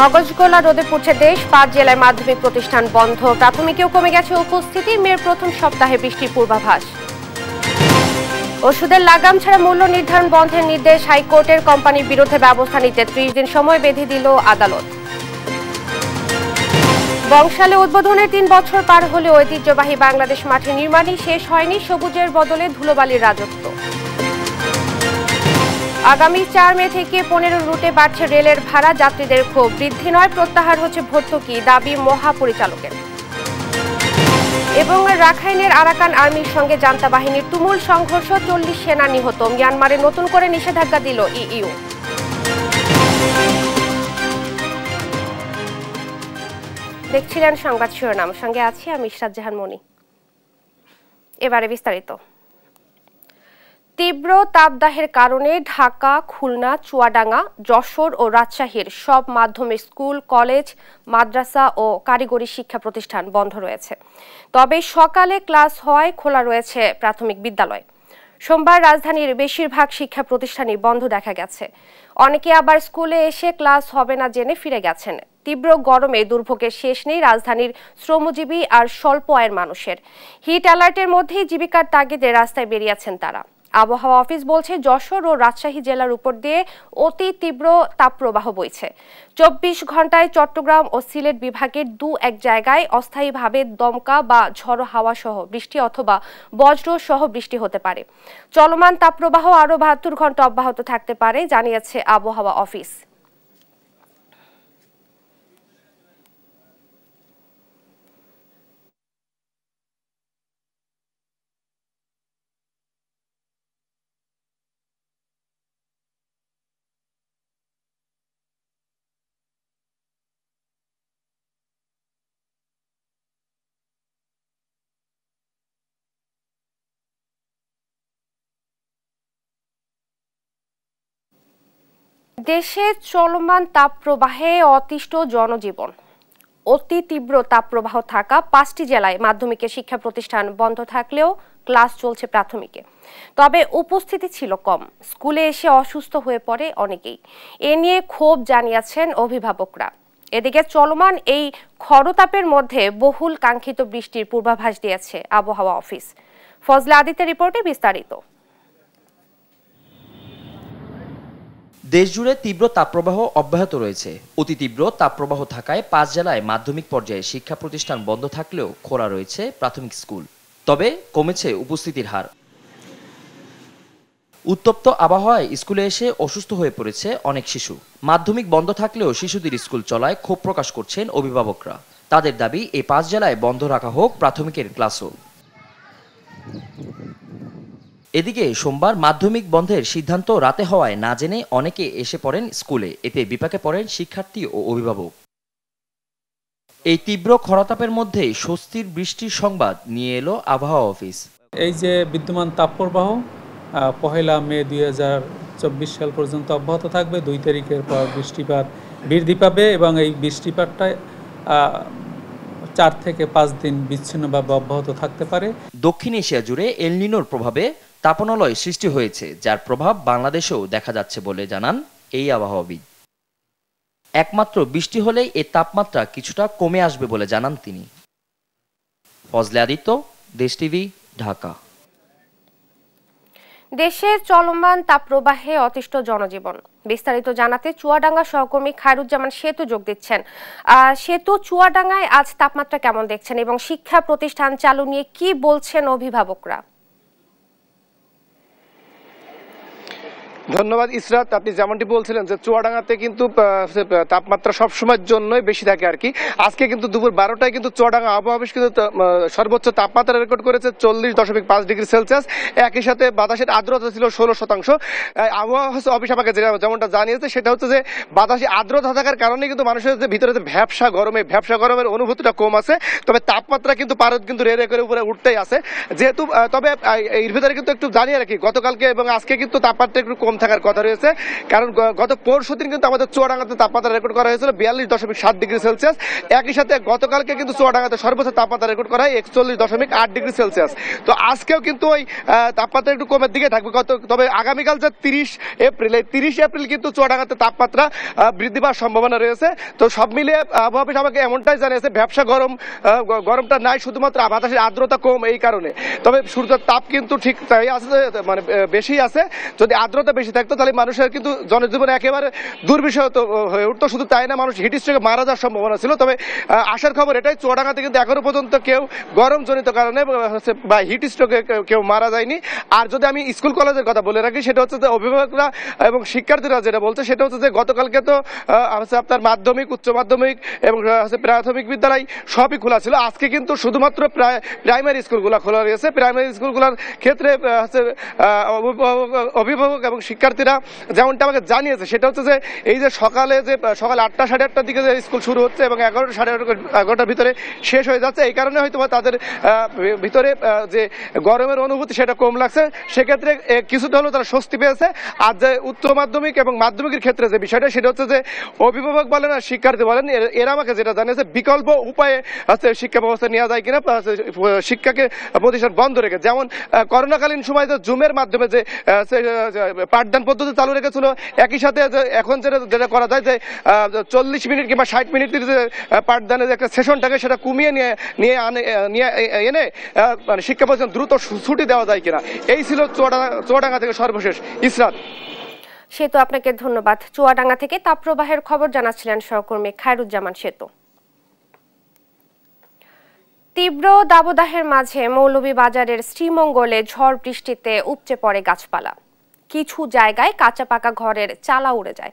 মগজগোলা রোদে পড়ছে দেশ পাঁচ জেলায় মাধ্যমিক প্রতিষ্ঠান বন্ধ প্রাথমিকেও কমে গেছে উপস্থিতি মেয়ের প্রথম সপ্তাহে বৃষ্টির পূর্বাভাস ওষুধের লাগাম ছাড়া মূল্য নির্ধারণ বন্ধের নির্দেশ হাইকোর্টের কোম্পানির বিরুদ্ধে ব্যবস্থা নিতে ত্রিশ দিন সময় বেঁধে দিল আদালত বংশালে উদ্বোধনের তিন বছর পার হলে ঐতিহ্যবাহী বাংলাদেশ মাঠে নির্মাণই শেষ হয়নি সবুজের বদলে ধুলোবালির রাজত্ব আগামী চার মে থেকে পনেরো রুটে বাড়ছে রেলের ভাড়া যাত্রীদের ক্ষোভ বৃদ্ধি নয় প্রত্যাহার হচ্ছে ভর্তুকি দাবি মহাপরিচালকের এবং রাখাইনের আরাকান আর্মির সঙ্গে জান্তা বাহিনীর তুমুল সংঘর্ষ চল্লিশ সেনা নিহত মিয়ানমারে নতুন করে নিষেধাজ্ঞা দিল ইইউ দেখছিলেন সংবাদ শিরোনাম সঙ্গে আছি আমি ইশরাত জাহান মনি এবারে বিস্তারিত তীব্র তাপদাহের কারণে ঢাকা খুলনা চুয়াডাঙ্গা যশোর ও রাজশাহীর সব মাধ্যমে স্কুল কলেজ মাদ্রাসা ও কারিগরি শিক্ষা প্রতিষ্ঠান বন্ধ রয়েছে তবে সকালে ক্লাস হয় খোলা রয়েছে প্রাথমিক বিদ্যালয় সোমবার রাজধানীর বেশিরভাগ শিক্ষা প্রতিষ্ঠানই বন্ধ দেখা গেছে অনেকে আবার স্কুলে এসে ক্লাস হবে না জেনে ফিরে গেছেন তীব্র গরমে দুর্ভোগের শেষ নেই রাজধানীর শ্রমজীবী আর স্বল্প আয়ের মানুষের হিট অ্যালার্টের মধ্যেই জীবিকার তাগিদে রাস্তায় বেরিয়েছেন তারা আবহাওয়া অফিস বলছে যশোর ও রাজশাহী জেলার উপর দিয়ে অতি তীব্র তাপপ্রবাহ বইছে চব্বিশ ঘন্টায় চট্টগ্রাম ও সিলেট বিভাগের দু এক জায়গায় অস্থায়ীভাবে দমকা বা ঝড়ো হাওয়া সহ বৃষ্টি অথবা বজ্র সহ বৃষ্টি হতে পারে চলমান তাপপ্রবাহ আরও বাহাত্তর ঘন্টা অব্যাহত থাকতে পারে জানিয়েছে আবহাওয়া অফিস দেশে চলমান তাপপ্রবাহে অতিষ্ঠ জনজীবন অতি তীব্র তাপপ্রবাহ থাকা পাঁচটি জেলায় মাধ্যমিকে শিক্ষা প্রতিষ্ঠান বন্ধ থাকলেও ক্লাস চলছে প্রাথমিকে তবে উপস্থিতি ছিল কম স্কুলে এসে অসুস্থ হয়ে পড়ে অনেকেই এ নিয়ে ক্ষোভ জানিয়েছেন অভিভাবকরা এদিকে চলমান এই খরতাপের মধ্যে বহুল কাঙ্ক্ষিত বৃষ্টির পূর্বাভাস দিয়েছে আবহাওয়া অফিস ফজলা আদিত্যের রিপোর্টে বিস্তারিত দেশজুড়ে তীব্র তাপপ্রবাহ অব্যাহত রয়েছে অতি তীব্র তাপপ্রবাহ থাকায় পাঁচ জেলায় মাধ্যমিক পর্যায়ে শিক্ষা প্রতিষ্ঠান বন্ধ থাকলেও খোলা রয়েছে প্রাথমিক স্কুল তবে কমেছে উপস্থিতির হার উত্তপ্ত আবহাওয়ায় স্কুলে এসে অসুস্থ হয়ে পড়েছে অনেক শিশু মাধ্যমিক বন্ধ থাকলেও শিশুদের স্কুল চলায় ক্ষোভ প্রকাশ করছেন অভিভাবকরা তাদের দাবি এই পাঁচ জেলায় বন্ধ রাখা হোক প্রাথমিকের ক্লাসও এদিকে সোমবার মাধ্যমিক বন্ধের সিদ্ধান্ত রাতে হওয়ায় না জেনে অনেকে এসে পড়েন স্কুলে এতে বিপাকে পড়েন শিক্ষার্থী ও অভিভাবক এই তীব্র খরাতাপের মধ্যে স্বস্তির বৃষ্টির সংবাদ নিয়ে এলো আবহাওয়া অফিস এই যে বিদ্যমান তাপপ্রবাহ পহেলা মে দুই চব্বিশ সাল পর্যন্ত অব্যাহত থাকবে দুই তারিখের পর বৃষ্টিপাত বৃদ্ধি পাবে এবং এই বৃষ্টিপাতটা চার থেকে পাঁচ দিন বিচ্ছিন্নভাবে অব্যাহত থাকতে পারে দক্ষিণ এশিয়া জুড়ে এলনিনোর প্রভাবে তাপনালয় সৃষ্টি হয়েছে যার প্রভাব বাংলাদেশেও দেখা যাচ্ছে বলে জানান এই আবহাওয়াবিদ একমাত্র বৃষ্টি হলেই এ তাপমাত্রা কিছুটা কমে আসবে বলে জানান তিনি ফজলে আদিত্য দেশ টিভি ঢাকা দেশের চলমান তাপপ্রবাহে অতিষ্ঠ জনজীবন বিস্তারিত জানাতে চুয়াডাঙ্গা সহকর্মী খায়রুজ্জামান সেতু যোগ দিচ্ছেন সেতু চুয়াডাঙ্গায় আজ তাপমাত্রা কেমন দেখছেন এবং শিক্ষা প্রতিষ্ঠান চালু নিয়ে কি বলছেন অভিভাবকরা ধন্যবাদ ইসরাত আপনি যেমনটি বলছিলেন যে চুয়াডাঙ্গাতে কিন্তু তাপমাত্রা সবসময়ের জন্যই বেশি থাকে আর কি আজকে কিন্তু দুপুর বারোটায় কিন্তু চুয়াডাঙ্গা আবহাওয়া অফিস কিন্তু সর্বোচ্চ তাপমাত্রা রেকর্ড করেছে চল্লিশ দশমিক পাঁচ ডিগ্রি সেলসিয়াস একই সাথে বাতাসের আর্দ্রতা ছিল ষোলো শতাংশ আবহাওয়া অফিস আমাকে যেটা যেমনটা জানিয়েছে সেটা হচ্ছে যে বাতাসে আর্দ্রতা থাকার কারণে কিন্তু মানুষের যে ভিতরে যে ভ্যাবসা গরমে ভ্যাবসা গরমের অনুভূতিটা কম আছে তবে তাপমাত্রা কিন্তু পারদ কিন্তু রে রে করে উপরে উঠতেই আছে যেহেতু তবে এর ভিতরে কিন্তু একটু জানিয়ে রাখি গতকালকে এবং আজকে কিন্তু তাপমাত্রা একটু কম থাকার কথা রয়েছে কারণ গত পরশু দিন কিন্তু আমাদের চুয়াডাঙ্গাতে তাপমাত্রা রেকর্ড করা হয়েছিল বিয়াল্লিশ দশমিক সাত ডিগ্রি সেলসিয়াস একই সাথে গতকালকে কিন্তু চুয়াডাঙ্গাতে সর্বোচ্চ তাপমাত্রা রেকর্ড করা হয় একচল্লিশ দশমিক আট ডিগ্রি সেলসিয়াস তো আজকেও কিন্তু ওই তাপমাত্রা একটু কমের দিকে থাকবে গত তবে আগামীকাল যে তিরিশ এপ্রিল এই তিরিশ এপ্রিল কিন্তু চুয়াডাঙ্গাতে তাপমাত্রা বৃদ্ধি পাওয়ার সম্ভাবনা রয়েছে তো সব মিলিয়ে আবহাওয়া অফিস আমাকে এমনটাই জানিয়েছে ব্যবসা গরম গরমটা নাই শুধুমাত্র বাতাসের আর্দ্রতা কম এই কারণে তবে সূর্যের তাপ কিন্তু ঠিক তাই আছে মানে বেশি আছে যদি আর্দ্রতা বেশি থাকতো তাহলে মানুষের কিন্তু জনজীবন একেবারে দুর্বিষয় হয়ে উঠতো শুধু তাই না মানুষ হিট স্ট্রোকে মারা যাওয়ার সম্ভাবনা ছিল তবে আসার খবর এটাই চুয়াডাঙ্গাতে কিন্তু এখনো পর্যন্ত কেউ গরমজনিত কারণে বা হিট স্ট্রোকে কেউ মারা যায়নি আর যদি আমি স্কুল কলেজের কথা বলে রাখি সেটা হচ্ছে যে অভিভাবকরা এবং শিক্ষার্থীরা যেটা বলছে সেটা হচ্ছে যে গতকালকে তো হচ্ছে আপনার মাধ্যমিক উচ্চ মাধ্যমিক এবং হচ্ছে প্রাথমিক বিদ্যালয় সবই খোলা ছিল আজকে কিন্তু শুধুমাত্র প্রায় প্রাইমারি স্কুলগুলো খোলা রয়েছে প্রাইমারি স্কুলগুলোর ক্ষেত্রে হচ্ছে অভিভাবক এবং শিক্ষার্থীরা যেমনটা আমাকে জানিয়েছে সেটা হচ্ছে যে এই যে সকালে যে সকাল আটটা সাড়ে আটটার দিকে যে স্কুল শুরু হচ্ছে এবং এগারোটা সাড়ে এগারোটা এগারোটার ভিতরে শেষ হয়ে যাচ্ছে এই কারণে হয়তো তাদের ভিতরে যে গরমের অনুভূতি সেটা কম লাগছে সেক্ষেত্রে কিছুটা হলেও তারা স্বস্তি পেয়েছে আর যে উচ্চ মাধ্যমিক এবং মাধ্যমিকের ক্ষেত্রে যে বিষয়টা সেটা হচ্ছে যে অভিভাবক বলেন আর শিক্ষার্থী বলেন এরা আমাকে যেটা জানিয়েছে বিকল্প উপায়ে আছে শিক্ষা ব্যবস্থা নেওয়া যায় কিনা শিক্ষাকে প্রতিষ্ঠান বন্ধ রেখে যেমন করোনাকালীন সময় তো জুমের মাধ্যমে যে পাঠদান পদ্ধতি চালু রেখেছিল একই সাথে এখন যেটা করা যায় যে চল্লিশ মিনিট কিংবা ষাট মিনিটের যে পাঠদানের যে একটা সেশনটাকে সেটা কমিয়ে নিয়ে নিয়ে আনে নিয়ে এনে মানে শিক্ষা প্রতিষ্ঠান দ্রুত ছুটি দেওয়া যায় কিনা এই ছিল চুয়াডাঙ্গা চুয়াডাঙ্গা থেকে সর্বশেষ ইসরাত তো আপনাকে ধন্যবাদ চুয়াডাঙ্গা থেকে তাপ্রবাহের খবর জানাচ্ছিলেন সহকর্মী খায়রুজ্জামান সেতু তীব্র দাবদাহের মাঝে মৌলভীবাজারের শ্রীমঙ্গলে ঝড় বৃষ্টিতে উপচে পড়ে গাছপালা কিছু জায়গায় কাঁচা পাকা ঘরের চালা উড়ে যায়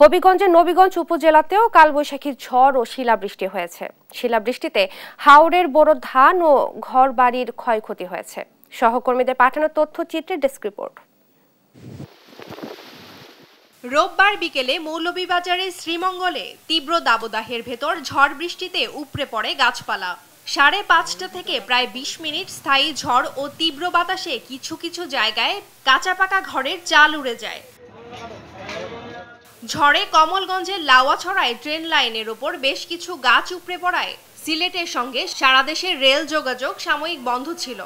হবিগঞ্জের নবীগঞ্জ উপজেলাতেও কালবৈশাখীর ঝড় ও শিলাবৃষ্টি হয়েছে শিলাবৃষ্টিতে হাওড়ের বড় ধান ও ঘর বাড়ির ক্ষয়ক্ষতি হয়েছে সহকর্মীদের পাঠানো তথ্যচিত্রে ডেস্ক রিপোর্ট রোববার বিকেলে মৌলভীবাজারের শ্রীমঙ্গলে তীব্র দাবদাহের ভেতর ঝড় বৃষ্টিতে উপড়ে পড়ে গাছপালা সাড়ে পাঁচটা থেকে প্রায় ২০ মিনিট স্থায়ী ঝড় ও তীব্র বাতাসে কিছু কিছু জায়গায় কাঁচা পাকা ঘরের চাল উড়ে যায় ঝড়ে কমলগঞ্জের লাওয়া ছড়ায় ট্রেন লাইনের ওপর বেশ কিছু গাছ উপড়ে পড়ায় সিলেটের সঙ্গে সারা দেশের রেল যোগাযোগ সাময়িক বন্ধ ছিল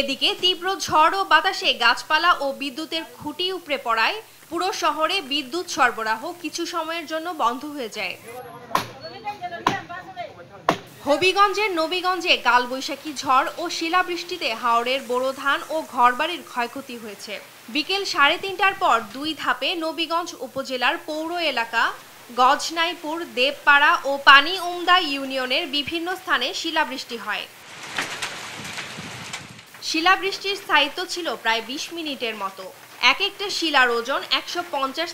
এদিকে তীব্র ঝড় ও বাতাসে গাছপালা ও বিদ্যুতের খুঁটি উপড়ে পড়ায় পুরো শহরে বিদ্যুৎ সরবরাহ কিছু সময়ের জন্য বন্ধ হয়ে যায় হবিগঞ্জের নবীগঞ্জে কালবৈশাখী ঝড় ও শিলাবৃষ্টিতে হাওড়ের বোরো ধান ও ঘরবাড়ির ক্ষয়ক্ষতি হয়েছে বিকেল সাড়ে তিনটার পর দুই ধাপে নবীগঞ্জ উপজেলার পৌর এলাকা গজনাইপুর দেবপাড়া ও পানি উমদা ইউনিয়নের বিভিন্ন স্থানে শিলাবৃষ্টি হয় শিলাবৃষ্টির স্থায়িত্ব ছিল প্রায় ২০ মিনিটের মতো এক একটা শিলার ওজন একশো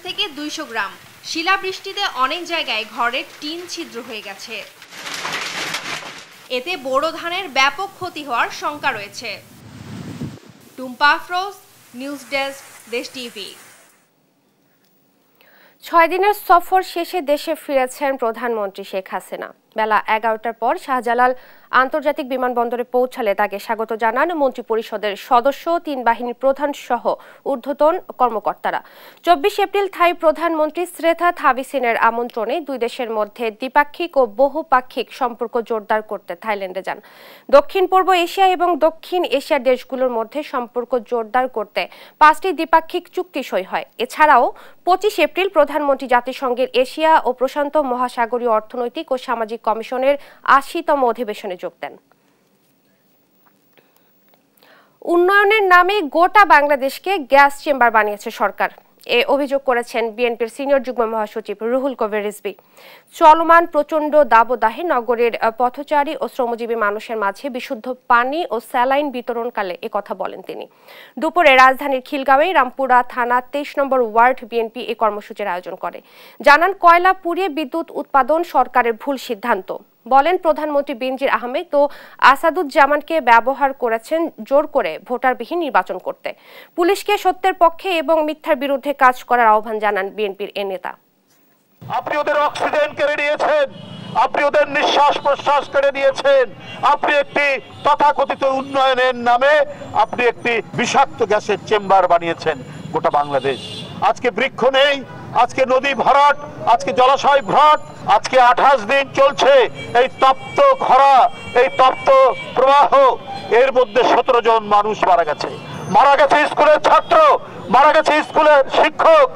থেকে দুইশো গ্রাম শিলাবৃষ্টিতে অনেক জায়গায় ঘরের টিন ছিদ্র হয়ে গেছে এতে বোরো ধানের ব্যাপক ক্ষতি হওয়ার শঙ্কা রয়েছে Tumpa news desk Desh TV ছয় দিনের সফর শেষে দেশে ফিরেছেন প্রধানমন্ত্রী শেখ হাসিনা বেলা এগারোটার পর শাহজালাল আন্তর্জাতিক বিমানবন্দরে পৌঁছালে তাকে স্বাগত জানান মন্ত্রিপরিষদের সদস্য তিন বাহিনীর প্রধান সহ ঊর্ধ্বতন কর্মকর্তারা চব্বিশ এপ্রিল থাই প্রধানমন্ত্রী শ্রেথা থাবিসিনের আমন্ত্রণে দুই দেশের মধ্যে দ্বিপাক্ষিক ও বহুপাক্ষিক সম্পর্ক জোরদার করতে থাইল্যান্ডে যান দক্ষিণ পূর্ব এশিয়া এবং দক্ষিণ এশিয়ার দেশগুলোর মধ্যে সম্পর্ক জোরদার করতে পাঁচটি দ্বিপাক্ষিক চুক্তি সই হয় এছাড়াও পঁচিশ এপ্রিল প্রধানমন্ত্রী জাতিসংঘের এশিয়া ও প্রশান্ত মহাসাগরীয় অর্থনৈতিক ও সামাজিক বার্ষিক কমিশনের আশিতম অধিবেশনে যোগ দেন উন্নয়নের নামে গোটা বাংলাদেশকে গ্যাস চেম্বার বানিয়েছে সরকার এ অভিযোগ করেছেন বিএনপির সিনিয়র যুগ্ম মহাসচিব রুহুল কবির রিজবি চলমান প্রচণ্ড দাবদাহে নগরের পথচারী ও শ্রমজীবী মানুষের মাঝে বিশুদ্ধ পানি ও স্যালাইন বিতরণকালে কথা বলেন তিনি দুপুরে রাজধানীর খিলগাঁওয়ে রামপুরা থানা তেইশ নম্বর ওয়ার্ড বিএনপি এই কর্মসূচির আয়োজন করে জানান কয়লা পুড়িয়ে বিদ্যুৎ উৎপাদন সরকারের ভুল সিদ্ধান্ত বলেন প্রধানমন্ত্রী বিনজির আহমেদ ও আসাদুজ্জামানকে ব্যবহার করেছেন জোর করে ভোটারবিহীন নির্বাচন করতে পুলিশকে সত্যের পক্ষে এবং মিথ্যার বিরুদ্ধে কাজ করার আহ্বান জানান বিএনপির এ নেতা আপনি ওদের অক্সিজেন কেড়ে নিয়েছেন আপনি ওদের নিঃশ্বাস প্রশ্বাস কেড়ে নিয়েছেন আপনি একটি তথাকথিত উন্নয়নের নামে আপনি একটি বিষাক্ত গ্যাসের চেম্বার বানিয়েছেন গোটা বাংলাদেশ আজকে বৃক্ষ নেই আজকে নদী ভরাট আজকে জলাশয় ভ্রট আজকে আঠাশ দিন চলছে এই তপ্ত খরা এই তপ্ত প্রবাহ এর মধ্যে সতেরো জন মানুষ মারা গেছে মারা গেছে স্কুলের ছাত্র মারা গেছে স্কুলের শিক্ষক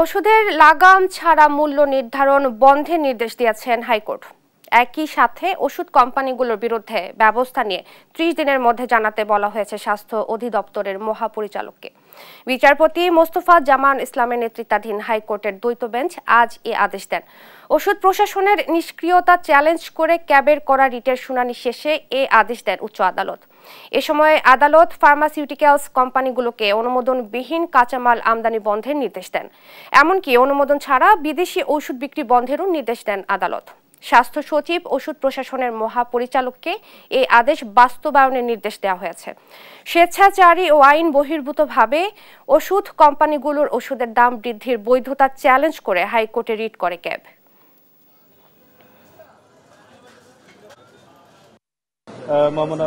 ওষুধের লাগাম ছাড়া মূল্য নির্ধারণ বন্ধের নির্দেশ দিয়েছেন হাইকোর্ট একই সাথে ওষুধ কোম্পানিগুলোর বিরুদ্ধে ব্যবস্থা নিয়ে ত্রিশ দিনের মধ্যে জানাতে বলা হয়েছে স্বাস্থ্য অধিদপ্তরের মহাপরিচালককে বিচারপতি মোস্তফা জামান ইসলামের নেতৃত্বাধীন হাইকোর্টের দ্বৈত বেঞ্চ আজ এ আদেশ দেন ওষুধ প্রশাসনের নিষ্ক্রিয়তা চ্যালেঞ্জ করে ক্যাবের করা রিটের শুনানি শেষে এ আদেশ দেন উচ্চ আদালত এ সময় আদালত ফার্মাসিউটিক্যালস কোম্পানিগুলোকে অনুমোদনবিহীন কাঁচামাল আমদানি বন্ধের নির্দেশ দেন এমনকি অনুমোদন ছাড়া বিদেশি ওষুধ বিক্রি বন্ধেরও নির্দেশ দেন আদালত স্বাস্থ্য সচিব ওষুধ প্রশাসনের মহাপরিচালককে এই আদেশ বাস্তবায়নের নির্দেশ দেওয়া হয়েছে স্বেচ্ছাচারী ও আইন বহির্ভূতভাবে ওষুধ কোম্পানিগুলোর ওষুধের দাম বৃদ্ধির বৈধতা চ্যালেঞ্জ করে হাইকোর্টে রিট করে ক্যাব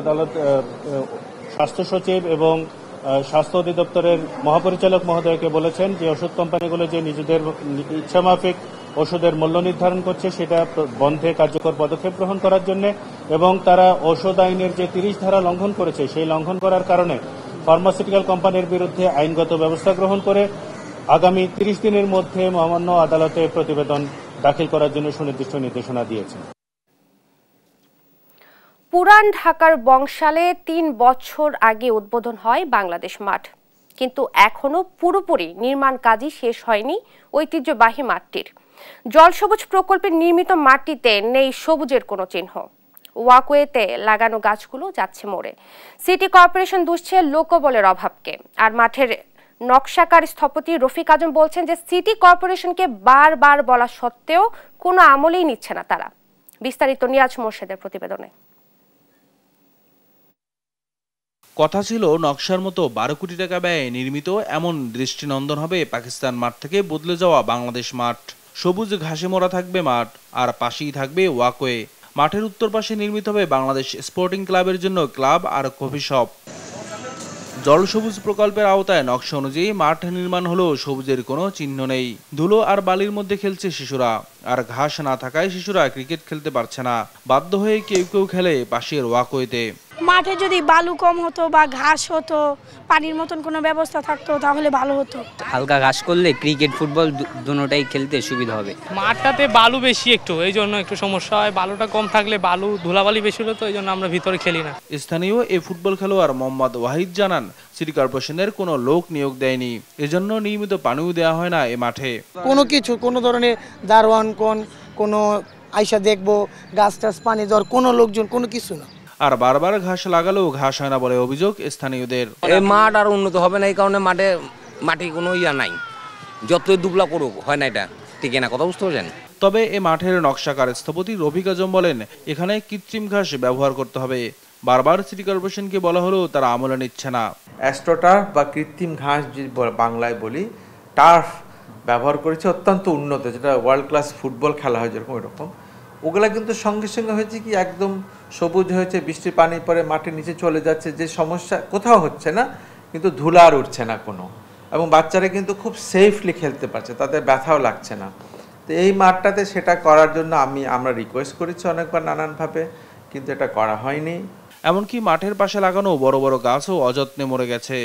আদালত স্বাস্থ্য সচিব এবং স্বাস্থ্য অধিদপ্তরের মহাপরিচালক মহোদয়কে বলেছেন যে ওষুধ কোম্পানিগুলো যে নিজেদের ইচ্ছামাফিক ওষুধের মূল্য নির্ধারণ করছে সেটা বন্ধে কার্যকর পদক্ষেপ গ্রহণ করার জন্য এবং তারা ওষুধ আইনের যে তিরিশ ধারা লঙ্ঘন করেছে সেই লঙ্ঘন করার কারণে ফার্মাসিউটিক্যাল কোম্পানির বিরুদ্ধে আইনগত ব্যবস্থা গ্রহণ করে আগামী তিরিশ দিনের মধ্যে মহামান্য আদালতে প্রতিবেদন দাখিল করার জন্য সুনির্দিষ্ট নির্দেশনা দিয়েছে পুরান ঢাকার বংশালে তিন বছর আগে উদ্বোধন হয় বাংলাদেশ মাঠ কিন্তু এখনও পুরোপুরি নির্মাণ কাজই শেষ হয়নি ঐতিহ্যবাহী মাঠটির জল সবুজ প্রকল্পের নির্মিত মাটিতে নেই সবুজের কোনো চিহ্ন ওয়াকওয়েতে লাগানো গাছগুলো যাচ্ছে মরে সিটি কর্পোরেশন দুষছে লোকবলের অভাবকে আর মাঠের নকশাকার স্থপতি রফিক আজম বলছেন যে সিটি কর্পোরেশনকে বারবার বলা সত্ত্বেও কোনো আমলেই নিচ্ছে না তারা বিস্তারিত নিয়াজ মোর্শেদের প্রতিবেদনে কথা ছিল নকশার মতো বারো কোটি টাকা ব্যয়ে নির্মিত এমন দৃষ্টিনন্দন হবে পাকিস্তান মাঠ থেকে বদলে যাওয়া বাংলাদেশ মাঠ সবুজ ঘাসে মরা থাকবে মাঠ আর পাশেই থাকবে ওয়াকওয়ে মাঠের উত্তর পাশে নির্মিত হবে বাংলাদেশ স্পোর্টিং ক্লাবের জন্য ক্লাব আর কফি শপ জলসবুজ প্রকল্পের আওতায় নকশা অনুযায়ী মাঠ নির্মাণ হলেও সবুজের কোনো চিহ্ন নেই ধুলো আর বালির মধ্যে খেলছে শিশুরা আর ঘাস না থাকায় শিশুরা ক্রিকেট খেলতে পারছে না বাধ্য হয়ে কেউ কেউ খেলে পাশের ওয়াকওয়েতে মাঠে যদি বালু কম হতো বা ঘাস হতো পানির মতন কোনো ব্যবস্থা থাকতো তাহলে ভালো হতো হালকা ঘাস করলে ক্রিকেট ফুটবল দুটোটাই খেলতে সুবিধা হবে মাঠটাতে বালু বেশি একটু এই জন্য একটু সমস্যা হয় বালুটা কম থাকলে বালু ধুলাবালি বেশি হলো তো এই জন্য আমরা ভিতরে খেলি না স্থানীয় এই ফুটবল খেলোয়াড় মোহাম্মদ ওয়াহিদ জানান সিটি কর্পোরেশনের কোনো লোক নিয়োগ দেয়নি এজন্য নিয়মিত পানিও দেওয়া হয় না এ মাঠে কোনো কিছু কোনো ধরনের দারোয়ান কোন কোনো আইসা দেখবো গাছ টাছ পানি জ্বর কোনো লোকজন কোনো কিছু না আর বারবার ঘাস লাগালেও ঘাস হয় না বলে অভিযোগ স্থানীয়দের এই মাঠ আর উন্নত হবে না এই কারণে মাঠে মাটি কোনো ইয়া নাই যতই দুবলা করুক হয় না এটা টিকে না কথা বুঝতে পারছেন তবে এ মাঠের নকশাকার স্থপতি রবি আজম বলেন এখানে কৃত্রিম ঘাস ব্যবহার করতে হবে বারবার সিটি কর্পোরেশনকে বলা হলেও তারা আমলে নিচ্ছে না অ্যাস্ট্রোটার বা কৃত্রিম ঘাস যদি বাংলায় বলি টার্ফ ব্যবহার করেছে অত্যন্ত উন্নত যেটা ওয়ার্ল্ড ক্লাস ফুটবল খেলা হয় যেরকম এরকম ওগুলা কিন্তু সঙ্গে সঙ্গে হয়েছে কি একদম সবুজ হয়েছে বৃষ্টির পানি পরে মাটির নিচে চলে যাচ্ছে যে সমস্যা কোথাও হচ্ছে না কিন্তু ধুলা আর উঠছে না কোনো এবং বাচ্চারা কিন্তু খুব সেফলি খেলতে পারছে তাদের ব্যথাও লাগছে না তো এই মাঠটাতে সেটা করার জন্য আমি আমরা রিকোয়েস্ট করেছি অনেকবার নানানভাবে কিন্তু এটা করা হয়নি এমনকি মাঠের পাশে লাগানো বড় বড় গাছও অযত্নে মরে গেছে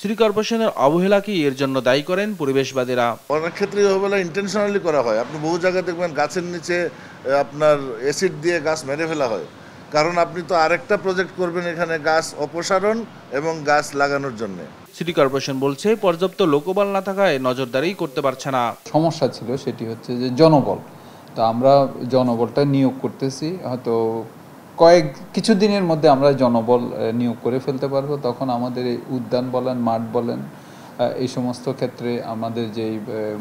সিটি কর্পোরেশনের অবহেলাকে এর জন্য দায়ী করেন পরিবেশবাদীরা অনেক ক্ষেত্রে অবহেলা ইন্টেনশনালি করা হয় আপনি বহু জায়গায় দেখবেন গাছের নিচে আপনার অ্যাসিড দিয়ে গাছ মেরে ফেলা হয় কারণ আপনি তো আরেকটা প্রজেক্ট করবেন এখানে গাছ অপসারণ এবং গাছ লাগানোর জন্য সিটি কর্পোরেশন বলছে পর্যাপ্ত লোকবল না থাকায় নজরদারি করতে পারছে না সমস্যা ছিল সেটি হচ্ছে যে জনবল তা আমরা জনবলটা নিয়োগ করতেছি হয়তো কয়েক কিছুদিনের মধ্যে আমরা জনবল নিয়োগ করে ফেলতে পারবো তখন আমাদের এই উদ্যান বলেন মাঠ বলেন এই সমস্ত ক্ষেত্রে আমাদের যে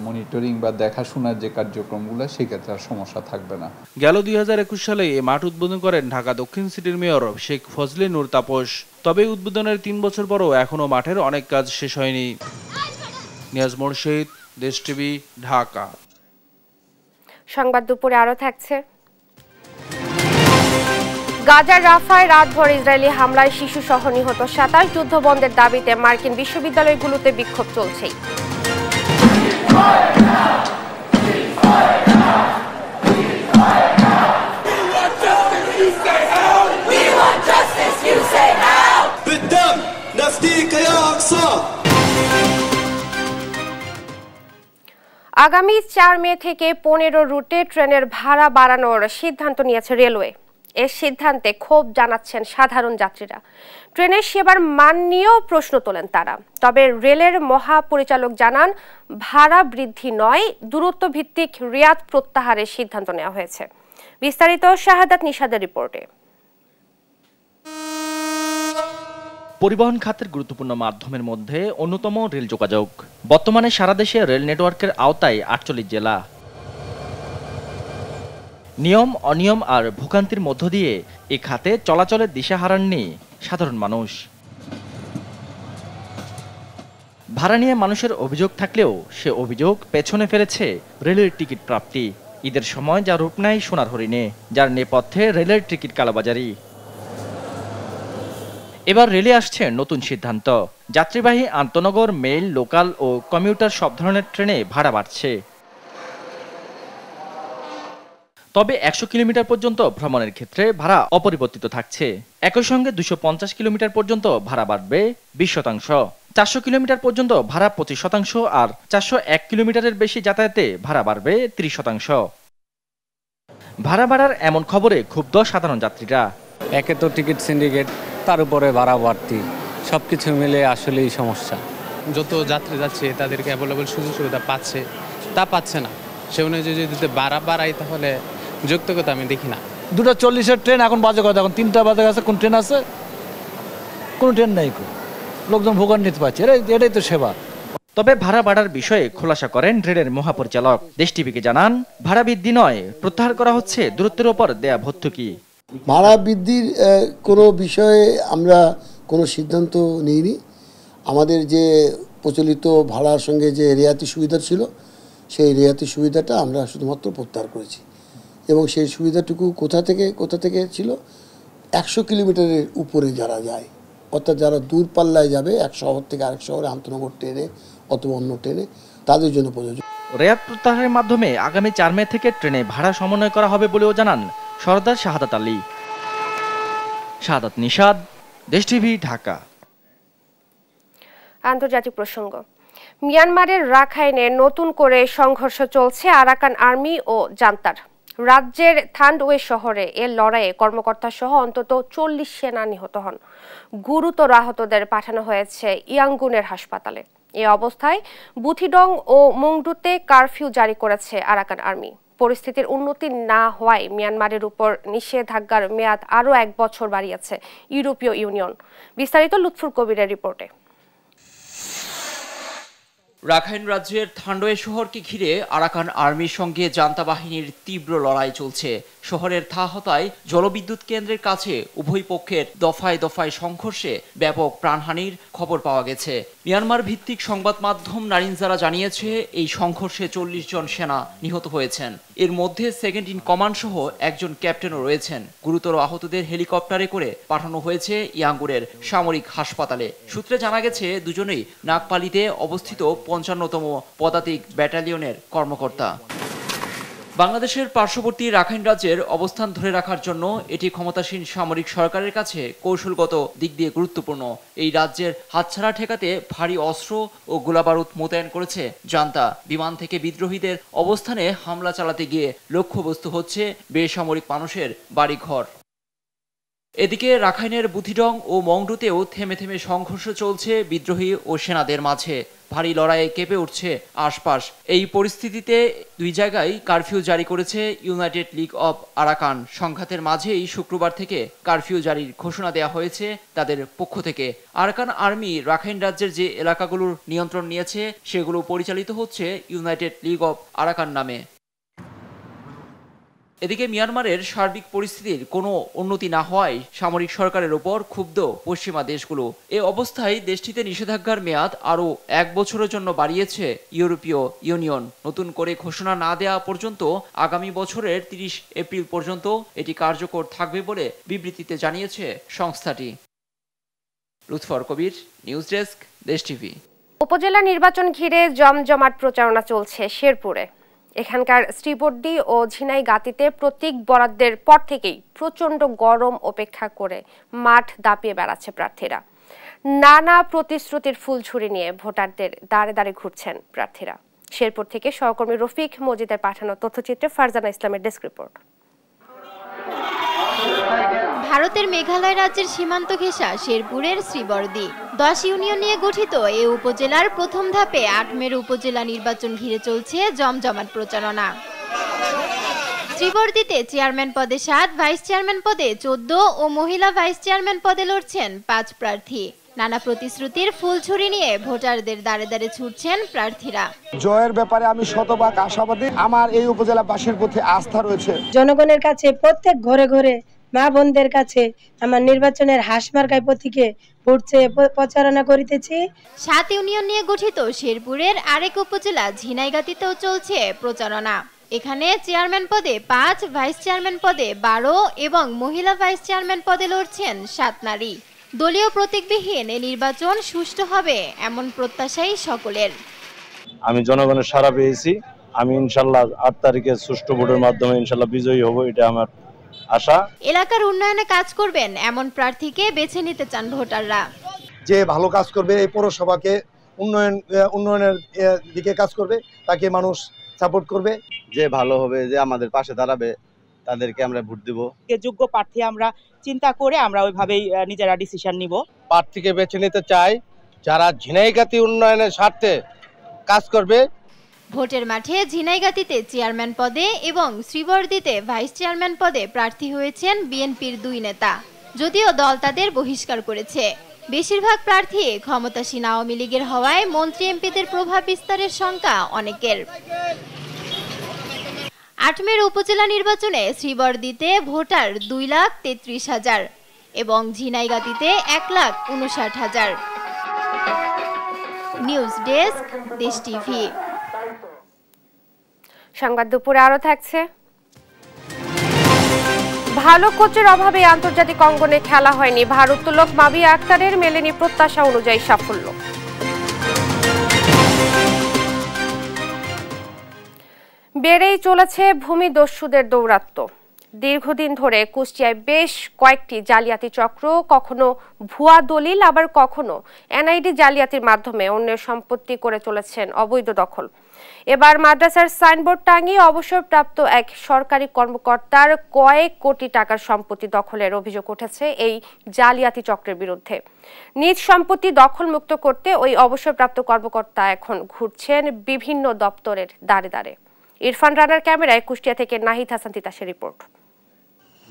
মনিটরিং বা দেখাশোনার যে কার্যক্রমগুলো সেক্ষেত্রে আর সমস্যা থাকবে না গেল দুই হাজার একুশ সালে এ মাঠ উদ্বোধন করেন ঢাকা দক্ষিণ সিটির মেয়র শেখ ফজলে নূর তাপস তবে উদ্বোধনের তিন বছর পরও এখনও মাঠের অনেক কাজ শেষ হয়নি নিয়াজ মুর্শিদ দেশ টিভি ঢাকা সংবাদ দুপুরে আরও থাকছে গাজার রাফায় রাতভর ইসরায়েলি হামলায় সহ নিহত সাতাশ যুদ্ধবন্ধের দাবিতে মার্কিন বিশ্ববিদ্যালয়গুলোতে বিক্ষোভ চলছেই আগামী চার মে থেকে পনেরো রুটে ট্রেনের ভাড়া বাড়ানোর সিদ্ধান্ত নিয়েছে রেলওয়ে এর সিদ্ধান্তে ক্ষোভ জানাচ্ছেন সাধারণ যাত্রীরা ট্রেনের সেবার মান নিয়েও প্রশ্ন তোলেন তারা তবে রেলের মহাপরিচালক জানান ভাড়া বৃদ্ধি নয় দূরত্ব ভিত্তিক রিয়াদ প্রত্যাহারের সিদ্ধান্ত নেওয়া হয়েছে বিস্তারিত শাহাদাত নিষাদের রিপোর্টে পরিবহন খাতের গুরুত্বপূর্ণ মাধ্যমের মধ্যে অন্যতম রেল যোগাযোগ বর্তমানে সারা দেশে রেল নেটওয়ার্কের আওতায় আটচল্লিশ জেলা নিয়ম অনিয়ম আর ভোগান্তির মধ্য দিয়ে এ খাতে চলাচলের দিশা হারাননি সাধারণ মানুষ ভাড়া নিয়ে মানুষের অভিযোগ থাকলেও সে অভিযোগ পেছনে ফেলেছে রেলের টিকিট প্রাপ্তি ঈদের সময় যা রূপ নেয় সোনার হরিণে যার নেপথ্যে রেলের টিকিট কালাবাজারি এবার রেলে আসছে নতুন সিদ্ধান্ত যাত্রীবাহী আন্তনগর মেল লোকাল ও কমিউটার সব ধরনের ট্রেনে ভাড়া বাড়ছে তবে একশো কিলোমিটার পর্যন্ত ভ্রমণের ক্ষেত্রে ভাড়া অপরিবর্তিত থাকছে একই সঙ্গে দুশো কিলোমিটার পর্যন্ত ভাড়া বাড়বে বিশ শতাংশ চারশো কিলোমিটার পর্যন্ত ভাড়া পঁচিশ শতাংশ আর চারশো এক কিলোমিটারের বেশি যাতায়াতে ভাড়া বাড়বে ত্রিশ শতাংশ ভাড়া বাড়ার এমন খবরে ক্ষুব্ধ সাধারণ যাত্রীরা একে তো টিকিট সিন্ডিকেট তার উপরে ভাড়া বাড়তি সব কিছু মিলে আসলেই সমস্যা যত যাত্রী যাচ্ছে তাদেরকে অ্যাভেলেবল সুযোগ সুবিধা পাচ্ছে তা পাচ্ছে না সে অনুযায়ী যদি ভাড়া বাড়াই তাহলে যৌক্তিকতা আমি দেখি না দুটো চল্লিশের ট্রেন এখন বাজে কথা এখন তিনটা বাজে গেছে কোন ট্রেন আছে কোনো ট্রেন নাই লোকজন ভোগান্বিত পাচ্ছে এটাই এটাই তো সেবা তবে ভাড়া বাড়ার বিষয়ে খোলাসা করেন রেলের মহাপরিচালক দেশ টিভিকে জানান ভাড়া বৃদ্ধি নয় প্রত্যাহার করা হচ্ছে দূরত্বের ওপর দেয়া ভর্তুকি ভাড়া বৃদ্ধির কোনো বিষয়ে আমরা কোনো সিদ্ধান্ত নিইনি আমাদের যে প্রচলিত ভাড়ার সঙ্গে যে রেয়াতি সুবিধা ছিল সেই রেয়াতি সুবিধাটা আমরা শুধুমাত্র প্রত্যাহার করেছি এবং সেই সুবিধাটুকু কোথা থেকে কোথা থেকে ছিল একশো কিলোমিটারের উপরে যারা যায় অর্থাৎ যারা দূর পাল্লায় যাবে এক শহর থেকে আরেক শহরে আন্তনগর ট্রেনে অথবা অন্য ট্রেনে তাদের জন্য প্রযোজ্য রেয়াত প্রত্যাহারের মাধ্যমে আগামী চার মে থেকে ট্রেনে ভাড়া সমন্বয় করা হবে বলেও জানান সর্দার শাহাদাত আলী শাহাদাত নিষাদ দেশ টিভি ঢাকা আন্তর্জাতিক প্রসঙ্গ মিয়ানমারের রাখাইনে নতুন করে সংঘর্ষ চলছে আরাকান আর্মি ও জান্তার রাজ্যের থান্ডওয়ে শহরে এ লড়াইয়ে কর্মকর্তা সহ অন্তত চল্লিশ সেনা নিহত হন গুরুতর আহতদের পাঠানো হয়েছে ইয়াঙ্গুনের হাসপাতালে এ অবস্থায় বুথিডং ও মুংডুতে কারফিউ জারি করেছে আরাকান আর্মি পরিস্থিতির উন্নতি না হওয়ায় মিয়ানমারের উপর নিষেধাজ্ঞার মেয়াদ আরও এক বছর বাড়িয়েছে ইউরোপীয় ইউনিয়ন বিস্তারিত লুৎফুর কবিরের রিপোর্টে রাখাইন রাজ্যের থান্ডোয়ে শহরকে ঘিরে আরাকান আর্মির সঙ্গে জান্তা বাহিনীর তীব্র লড়াই চলছে শহরের থাহতায় জলবিদ্যুৎ কেন্দ্রের কাছে উভয় পক্ষের দফায় দফায় সংঘর্ষে ব্যাপক প্রাণহানির খবর পাওয়া গেছে মিয়ানমার ভিত্তিক সংবাদ মাধ্যম নারিনজারা জানিয়েছে এই সংঘর্ষে চল্লিশ জন সেনা নিহত হয়েছেন এর মধ্যে সেকেন্ড ইন কমান্ড সহ একজন ক্যাপ্টেনও রয়েছেন গুরুতর আহতদের হেলিকপ্টারে করে পাঠানো হয়েছে ইয়াঙ্গুরের সামরিক হাসপাতালে সূত্রে জানা গেছে দুজনেই নাগপালিতে অবস্থিত পঞ্চান্নতম পদাতিক ব্যাটালিয়নের কর্মকর্তা বাংলাদেশের পার্শ্ববর্তী রাখাইন রাজ্যের অবস্থান ধরে রাখার জন্য এটি ক্ষমতাসীন সামরিক সরকারের কাছে কৌশলগত দিক দিয়ে গুরুত্বপূর্ণ এই রাজ্যের হাতছাড়া ঠেকাতে ভারী অস্ত্র ও গোলাবারুদ মোতায়েন করেছে জান্তা বিমান থেকে বিদ্রোহীদের অবস্থানে হামলা চালাতে গিয়ে লক্ষ্যবস্তু হচ্ছে বেসামরিক মানুষের বাড়িঘর এদিকে রাখাইনের বুথিডং ও মংডুতেও থেমে থেমে সংঘর্ষ চলছে বিদ্রোহী ও সেনাদের মাঝে ভারী লড়াইয়ে কেঁপে উঠছে আশপাশ এই পরিস্থিতিতে দুই জায়গায় কারফিউ জারি করেছে ইউনাইটেড লীগ অব আরাকান সংঘাতের মাঝেই শুক্রবার থেকে কারফিউ জারির ঘোষণা দেওয়া হয়েছে তাদের পক্ষ থেকে আরাকান আর্মি রাখাইন রাজ্যের যে এলাকাগুলোর নিয়ন্ত্রণ নিয়েছে সেগুলো পরিচালিত হচ্ছে ইউনাইটেড লীগ অব আরাকান নামে এদিকে মিয়ানমারের সার্বিক পরিস্থিতির কোনো উন্নতি না হওয়ায় সামরিক সরকারের ওপর ক্ষুব্ধ পশ্চিমা দেশগুলো এ অবস্থায় দেশটিতে নিষেধাজ্ঞার মেয়াদ আরও এক বছরের জন্য বাড়িয়েছে ইউরোপীয় ইউনিয়ন নতুন করে ঘোষণা না দেওয়া পর্যন্ত আগামী বছরের তিরিশ এপ্রিল পর্যন্ত এটি কার্যকর থাকবে বলে বিবৃতিতে জানিয়েছে সংস্থাটি Lutfor Kabir news desk Desh TV upazila নির্বাচন ঘিরে জমজমাট প্রচারণা চলছে শেরপুরে এখানকার শ্রীবড্ডি ও ঝিনাইগাতিতে প্রতীক বরাদ্দের পর থেকেই প্রচণ্ড গরম অপেক্ষা করে মাঠ দাপিয়ে বেড়াচ্ছে প্রার্থীরা নানা প্রতিশ্রুতির ফুল ছুরি নিয়ে ভোটারদের দাঁড়ে দাঁড়িয়ে ঘুরছেন প্রার্থীরা শেরপুর থেকে সহকর্মী রফিক মজিদের পাঠানো তথ্যচিত্রে ফারজানা ইসলামের ডেস্ক রিপোর্ট ভারতের মেঘালয় রাজ্যের সীমান্ত ঘেঁষা শেরপুরের শ্রীবর্দী দশ ইউনিয়ন নিয়ে গঠিত এ উপজেলার প্রথম ধাপে আটমের উপজেলা নির্বাচন ঘিরে চলছে জমজমাট প্রচারণা ত্রিবর্তীতে চেয়ারম্যান পদে সাত ভাইস চেয়ারম্যান পদে চোদ্দ ও মহিলা ভাইস চেয়ারম্যান পদে লড়ছেন পাঁচ প্রার্থী নানা প্রতিশ্রুতির ফুলছুরি নিয়ে ভোটারদের দাঁড়ে দাঁড়ে ছুটছেন প্রার্থীরা জয়ের ব্যাপারে আমি শতভাগ আশাবাদী আমার এই উপজেলা বাসীর প্রতি আস্থা রয়েছে জনগণের কাছে প্রত্যেক ঘরে ঘরে মা বোনদের কাছে আমার নির্বাচনের হাসমার্কায় প্রতীকে ভোট প্রচারণা করিতেছি সাত ইউনিয়ন নিয়ে গঠিত শেরপুরের আরেক উপজেলা ঝিনাইগাতিতেও চলছে প্রচারণা এখানে চেয়ারম্যান পদে পাঁচ ভাইস চেয়ারম্যান পদে বারো এবং মহিলা ভাইস চেয়ারম্যান পদে লড়ছেন সাত নারী দলীয় প্রতীকবিহীন নির্বাচন সুষ্ঠু হবে এমন প্রত্যাশাই সকলের আমি জনগণের সাড়া পেয়েছি আমি ইনশাল্লাহ আট তারিখে সুষ্ঠু ভোটের মাধ্যমে ইনশাল্লাহ বিজয়ী হব এটা আমার আশা এলাকার উন্নয়নে কাজ করবেন এমন প্রার্থীকে বেছে নিতে চান ভোটাররা যে ভালো কাজ করবে এই পৌরসভাকে উন্নয়ন উন্নয়নের দিকে কাজ করবে তাকে মানুষ সাপোর্ট করবে যে ভালো হবে যে আমাদের পাশে দাঁড়াবে তাদেরকে আমরা ভোট দিব যোগ্য প্রার্থী আমরা চিন্তা করে আমরা ওইভাবেই নিজেরা ডিসিশন নিব প্রার্থীকে বেছে নিতে চাই যারা ঝিনাইগাতি উন্নয়নের স্বার্থে কাজ করবে ভোটের মাঠে ঝিনাইগাতিতে চেয়ারম্যান পদে এবং শ্রীবর্দিতে ভাইস চেয়ারম্যান পদে প্রার্থী হয়েছেন বিএনপির দুই নেতা যদিও দল তাদের বহিষ্কার করেছে বেশিরভাগ প্রার্থী ক্ষমতাসীন আওয়ামী লীগের হওয়ায় মন্ত্রী এমপিদের প্রভাব বিস্তারের শঙ্কা অনেকের আটমের উপজেলা নির্বাচনে শ্রীবর্দিতে ভোটার দুই লাখ তেত্রিশ হাজার এবং ঝিনাইগাতিতে এক লাখ উনষাট হাজার নিউজ ডেস্ক দেশ টিভি সংবাদ দুপুরে আরও থাকছে ভালো কোচের অভাবে আন্তর্জাতিক অঙ্গনে খেলা হয়নি ভারোত্তোলক মাবি আক্তারের মেলেনি প্রত্যাশা অনুযায়ী সাফল্য বেড়েই চলেছে ভূমি দস্যুদের দৌরাত্ম্য দীর্ঘদিন ধরে কুষ্টিয়ায় বেশ কয়েকটি জালিয়াতি চক্র কখনো ভুয়া দলিল আবার কখনো এনআইডি জালিয়াতির মাধ্যমে অন্যের সম্পত্তি করে চলেছেন অবৈধ দখল এবার মাদ্রাসার সাইনবোর্ড টাঙিয়ে অবসরপ্রাপ্ত এক সরকারি কর্মকর্তার কয়েক কোটি টাকার সম্পত্তি দখলের অভিযোগ উঠেছে এই জালিয়াতি চক্রের বিরুদ্ধে নিজ সম্পত্তি দখলমুক্ত করতে ওই অবসরপ্রাপ্ত কর্মকর্তা এখন ঘুরছেন বিভিন্ন দপ্তরের দ্বারে দ্বারে ইরফান রানার ক্যামেরায় কুষ্টিয়া থেকে নাহিদ হাসান তিতাসের রিপোর্ট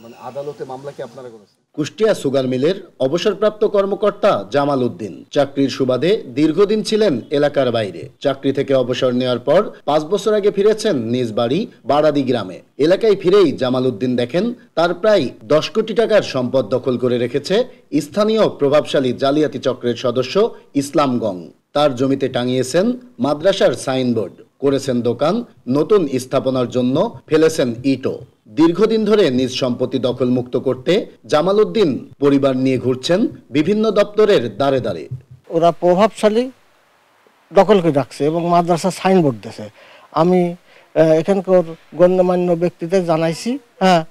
মানে আদালতে মামলা কি আপনারা করেছেন কুষ্টিয়া সুগার মিলের অবসরপ্রাপ্ত কর্মকর্তা জামাল উদ্দিন চাকরির সুবাদে দীর্ঘদিন ছিলেন এলাকার বাইরে চাকরি থেকে অবসর নেওয়ার পর পাঁচ বছর আগে ফিরেছেন নিজ বাড়ি বাড়াদি গ্রামে এলাকায় ফিরেই জামাল উদ্দিন দেখেন তার প্রায় দশ কোটি টাকার সম্পদ দখল করে রেখেছে স্থানীয় প্রভাবশালী জালিয়াতি চক্রের সদস্য ইসলামগং তার জমিতে টাঙিয়েছেন মাদ্রাসার সাইনবোর্ড করেছেন দোকান নতুন স্থাপনার জন্য ফেলেছেন ইটো দীর্ঘদিন ধরে নিজ সম্পত্তি দখলমুক্ত করতে জামাল উদ্দিন পরিবার নিয়ে ঘুরছেন বিভিন্ন দপ্তরের দ্বারে দ্বারে ওরা প্রভাবশালী দখলকে রাখছে এবং মাদ্রাসা সাইনবোর্ড দিয়েছে আমি এখানকার গণ্যমান্য ব্যক্তিদের জানাইছি হ্যাঁ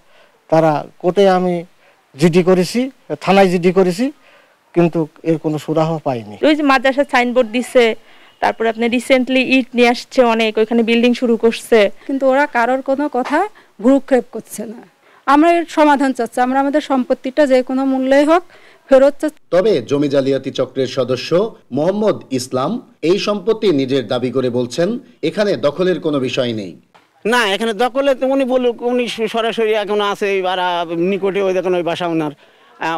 তারা কোর্টে আমি জিডি করেছি থানায় জিডি করেছি কিন্তু এর কোনো সুরাহ পাইনি ওই যে মাদ্রাসা সাইনবোর্ড দিছে তারপরে আপনি রিসেন্টলি ইট নিয়ে আসছে অনেক ওইখানে বিল্ডিং শুরু করছে কিন্তু ওরা কারোর কোনো কথা ভ্রুক্ষেপ করছে না আমরা এর সমাধান চাচ্ছি আমরা আমাদের সম্পত্তিটা যে কোনো মূল্যেই হোক ফেরত তবে জমি জালিয়াতি চক্রের সদস্য মোহাম্মদ ইসলাম এই সম্পত্তি নিজের দাবি করে বলছেন এখানে দখলের কোনো বিষয় নেই না এখানে দখলে উনি বলুক উনি সরাসরি এখন আছে আর নিকটে ওই দেখুন ওই বাসা ওনার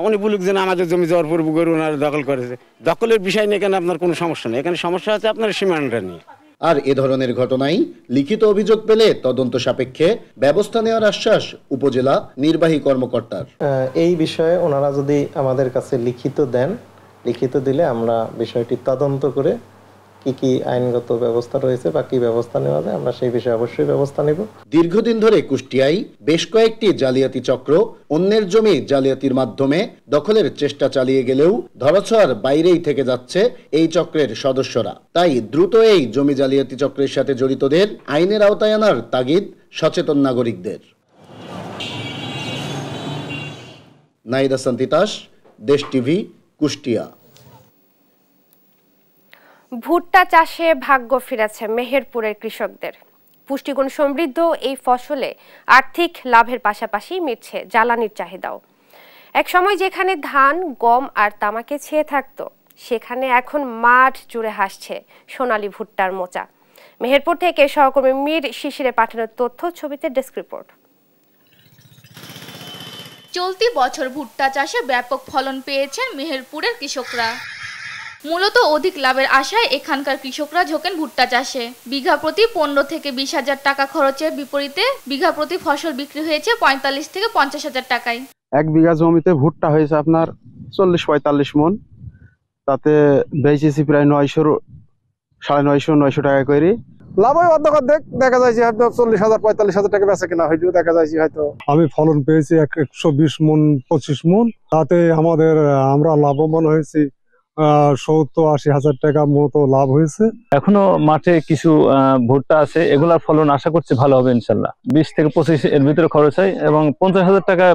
উনি বলুক যে আমাদের জমি জোরপূর্ব করে ওনার দখল করেছে দখলের বিষয় নিয়ে এখানে আপনার কোনো সমস্যা নেই এখানে সমস্যা হচ্ছে আপনার সীমানাটা নিয়ে আর এ ধরনের ঘটনায় লিখিত অভিযোগ পেলে তদন্ত সাপেক্ষে ব্যবস্থা নেওয়ার আশ্বাস উপজেলা নির্বাহী কর্মকর্তার এই বিষয়ে ওনারা যদি আমাদের কাছে লিখিত দেন লিখিত দিলে আমরা বিষয়টি তদন্ত করে কি কি আইনগত ব্যবস্থা রয়েছে বা কি ব্যবস্থা নেওয়া যায় আমরা সেই বিষয়ে অবশ্যই ব্যবস্থা নেব দীর্ঘদিন ধরে কুষ্টিয়ায় বেশ কয়েকটি জালিয়াতি চক্র অন্যের জমি জালিয়াতির মাধ্যমে দখলের চেষ্টা চালিয়ে গেলেও ধরাছোঁয়ার বাইরেই থেকে যাচ্ছে এই চক্রের সদস্যরা তাই দ্রুত এই জমি জালিয়াতি চক্রের সাথে জড়িতদের আইনের আওতায় আনার তাগিদ সচেতন নাগরিকদের নাইদা হাসান দেশ টিভি কুষ্টিয়া ভুট্টা চাষে ভাগ্য ফিরেছে মেহেরপুরের কৃষকদের পুষ্টিগুণ সমৃদ্ধ এই ফসলে আর্থিক লাভের পাশাপাশি মিটছে জ্বালানির চাহিদাও এক সময় যেখানে ধান গম আর তামাকে ছেয়ে থাকতো সেখানে এখন মাঠ জুড়ে হাসছে সোনালী ভুট্টার মোচা মেহেরপুর থেকে সহকর্মী মীর শিশিরে পাঠানোর তথ্য ছবিতে ডেস্ক রিপোর্ট চলতি বছর ভুট্টা চাষে ব্যাপক ফলন পেয়েছেন মেহেরপুরের কৃষকরা মূলত অধিক লাভের আশায় এখানকার কৃষকরা ঝোঁকেন ভুট্টা চাষে বিঘা প্রতি পনেরো থেকে বিশ হাজার টাকা খরচের বিপরীতে বিঘা প্রতি ফসল বিক্রি হয়েছে পঁয়তাল্লিশ থেকে পঞ্চাশ হাজার টাকায় এক বিঘা জমিতে ভুট্টা হয়েছে আপনার চল্লিশ পঁয়তাল্লিশ মন তাতে বেচেছি প্রায় নয়শোর সাড়ে নয়শো নয়শো টাকা করে লাভই অর্ধেক অর্ধেক দেখা যায় যে হয়তো চল্লিশ হাজার পঁয়তাল্লিশ হাজার টাকা বেচা কিনা হয়তো দেখা যায় যে হয়তো আমি ফলন পেয়েছি একশো বিশ মন পঁচিশ মন তাতে আমাদের আমরা লাভবান হয়েছি সত্তর আশি হাজার টাকা মতো লাভ হয়েছে এখনো মাঠে কিছু ভুট্টা আছে এগুলার ফলন আশা করছি ভালো হবে ইনশাল্লাহ বিশ থেকে পঁচিশ এর ভিতরে খরচ হয় এবং পঞ্চাশ হাজার টাকা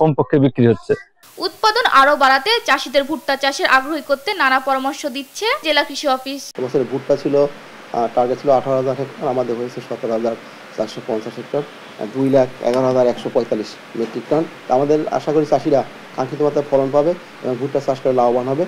কমপক্ষে বিক্রি হচ্ছে উৎপাদন আরো বাড়াতে চাষিদের ভুট্টা চাষের আগ্রহী করতে নানা পরামর্শ দিচ্ছে জেলা কৃষি অফিস এবছর ভুট্টা ছিল টার্গেট ছিল আঠারো হাজার হেক্টর আমাদের হয়েছে সতেরো হাজার চারশো পঞ্চাশ হেক্টর দুই লাখ এগারো হাজার একশো পঁয়তাল্লিশ মেট্রিক টন আমাদের আশা করি চাষিরা কাঙ্ক্ষিত মাত্রায় ফলন পাবে এবং ভুট্টা চাষ করে লাভবান হবে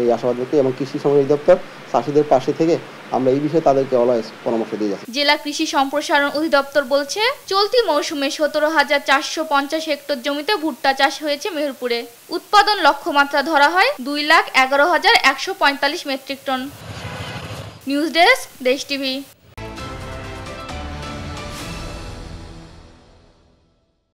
এই আশাবাদ ব্যক্তি এবং কৃষি শ্রম দপ্তর চাষিদের পাশে থেকে আমরা এই বিষয়ে তাদেরকে অলয়েস পরামর্শ দিয়ে যাচ্ছি জেলা কৃষি সম্প্রসারণ অধিদপ্তর বলছে চলতি মৌসুমে সতেরো হাজার চারশো পঞ্চাশ হেক্টর জমিতে ভুট্টা চাষ হয়েছে মেহেরপুরে উৎপাদন লক্ষ্যমাত্রা ধরা হয় দুই লাখ এগারো হাজার একশো পঁয়তাল্লিশ metric ton news desk Desh TV